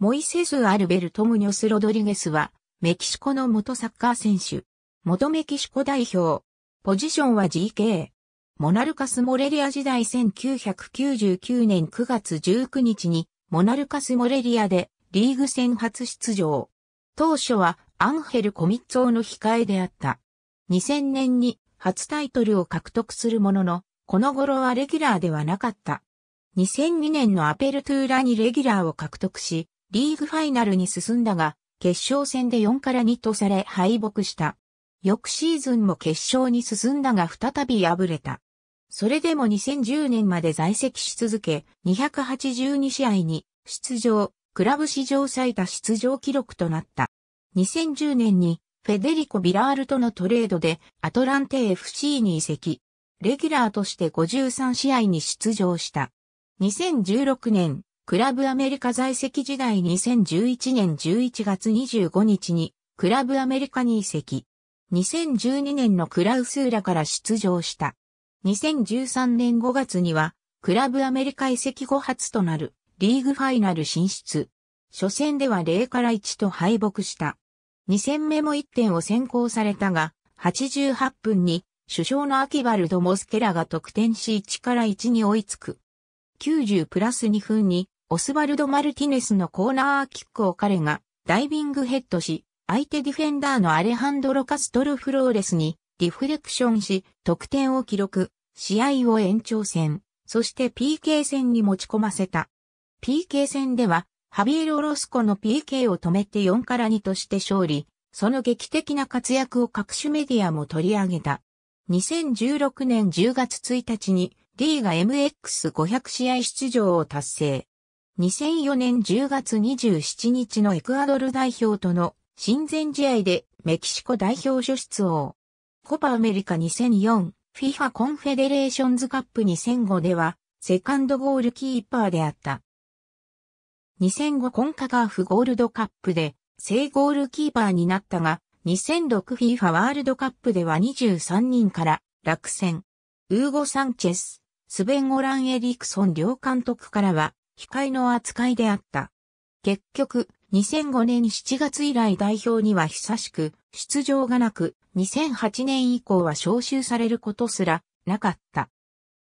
モイセス・アルベルト・ムニョス・ロドリゲスは、メキシコの元サッカー選手。元メキシコ代表。ポジションは GK。モナルカス・モレリア時代1999年9月19日に、モナルカス・モレリアでリーグ戦初出場。当初はアンヘル・コミッツォーの控えであった。2000年に初タイトルを獲得するものの、この頃はレギュラーではなかった。2002年のアペルトゥーラにレギュラーを獲得し、リーグファイナルに進んだが、決勝戦で4から2とされ敗北した。翌シーズンも決勝に進んだが再び敗れた。それでも2010年まで在籍し続け、282試合に出場、クラブ史上最多出場記録となった。2010年にフェデリコ・ビラールとのトレードでアトランテ FC に移籍。レギュラーとして53試合に出場した。2016年、クラブアメリカ在籍時代2011年11月25日に、クラブアメリカに移籍。2012年のクラウスーラから出場した。2013年5月には、クラブアメリカ移籍後初となる、リーグファイナル進出。初戦では0から1と敗北した。2戦目も1点を先行されたが、88分に、首相のアキバルド・モスケラが得点し1から1に追いつく。90プラス2分にオスワルド・マルティネスのコーナーキックを彼がダイビングヘッドし、相手ディフェンダーのアレハンドロ・カストル・フローレスにリフレクションし、得点を記録、試合を延長戦、そして PK 戦に持ち込ませた。PK 戦では、ハビエロ・ロスコの PK を止めて4から2として勝利、その劇的な活躍を各種メディアも取り上げた。2016年10月1日に、D が MX500 試合出場を達成。2004年10月27日のエクアドル代表との親善試合でメキシコ代表初出王。コパアメリカ2004 FIFA コンフェデレーションズカップ2005ではセカンドゴールキーパーであった。2005コンカカーフゴールドカップで正ゴールキーパーになったが 2006FIFA ワールドカップでは23人から落選。ウーゴ・サンチェス、スベン・オラン・エリクソン両監督からは控えの扱いであった。結局、2005年7月以来代表には久しく出場がなく、2008年以降は招集されることすらなかった。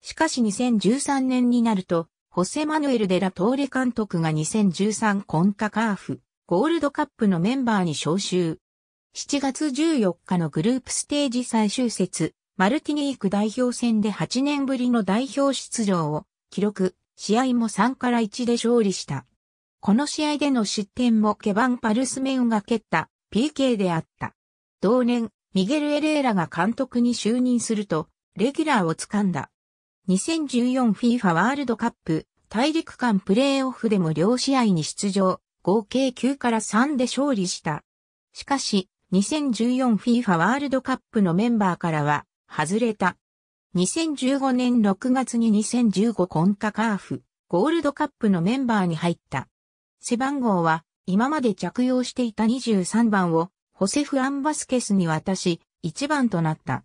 しかし2013年になると、ホセマヌエル・デラ・トーレ監督が2013コンカカーフ、ゴールドカップのメンバーに招集。7月14日のグループステージ最終節、マルティニーク代表戦で8年ぶりの代表出場を記録。試合も3から1で勝利した。この試合での失点もケバン・パルスメンが蹴った PK であった。同年、ミゲル・エレーラが監督に就任すると、レギュラーをつかんだ。2014FIFA ワールドカップ大陸間プレーオフでも両試合に出場、合計9から3で勝利した。しかし、2014FIFA ワールドカップのメンバーからは、外れた。2015年6月に2015コンカカーフ、ゴールドカップのメンバーに入った。背番号は、今まで着用していた23番を、ホセフ・アンバスケスに渡し、1番となった。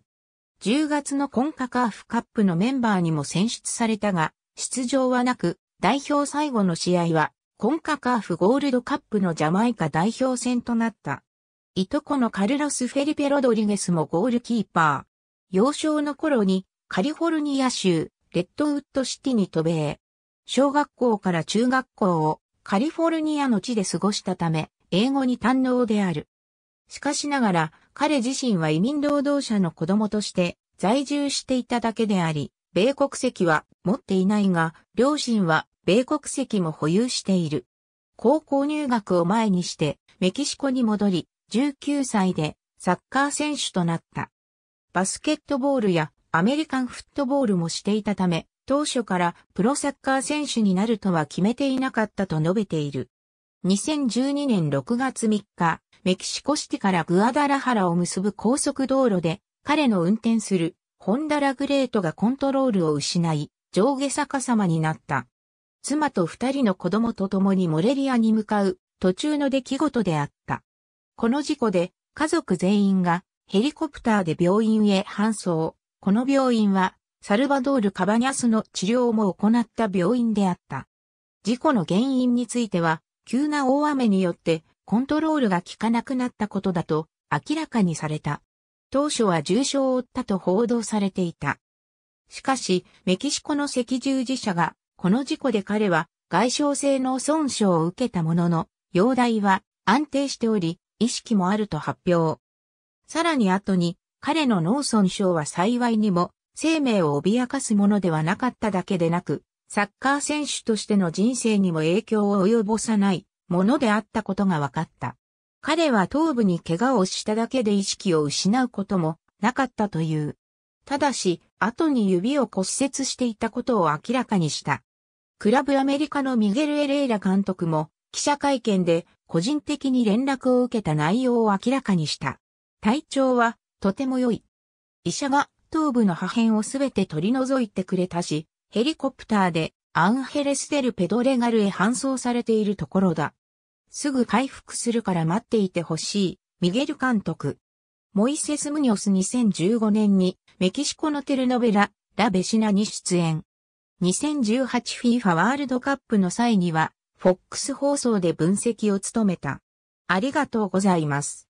10月のコンカカーフカップのメンバーにも選出されたが、出場はなく、代表最後の試合は、コンカカーフゴールドカップのジャマイカ代表戦となった。いとこのカルロス・フェリペ・ロドリゲスもゴールキーパー。幼少の頃にカリフォルニア州、レッドウッドシティに渡米。小学校から中学校をカリフォルニアの地で過ごしたため、英語に堪能である。しかしながら、彼自身は移民労働者の子供として在住していただけであり、米国籍は持っていないが、両親は米国籍も保有している。高校入学を前にして、メキシコに戻り、19歳でサッカー選手となった。バスケットボールやアメリカンフットボールもしていたため、当初からプロサッカー選手になるとは決めていなかったと述べている。2012年6月3日、メキシコシティからグアダラハラを結ぶ高速道路で、彼の運転するホンダラグレートがコントロールを失い、上下逆さまになった。妻と二人の子供と共にモレリアに向かう途中の出来事であった。この事故で家族全員がヘリコプターで病院へ搬送。この病院は、サルバドール・カバニャスの治療も行った病院であった。事故の原因については、急な大雨によってコントロールが効かなくなったことだと明らかにされた。当初は重傷を負ったと報道されていた。しかし、メキシコの赤十字社が、この事故で彼は外傷性の損傷を受けたものの、容体は安定しており、意識もあると発表。さらに後に、彼の農村傷は幸いにも生命を脅かすものではなかっただけでなく、サッカー選手としての人生にも影響を及ぼさないものであったことが分かった。彼は頭部に怪我をしただけで意識を失うこともなかったという。ただし、後に指を骨折していたことを明らかにした。クラブアメリカのミゲル・エレイラ監督も記者会見で個人的に連絡を受けた内容を明らかにした。体調はとても良い。医者が頭部の破片をすべて取り除いてくれたし、ヘリコプターでアンヘレスデルペドレガルへ搬送されているところだ。すぐ回復するから待っていてほしい、ミゲル監督。モイセス・ムニョス2015年にメキシコのテルノベラ、ラベシナに出演。2018FIFA ワールドカップの際には、フォックス放送で分析を務めた。ありがとうございます。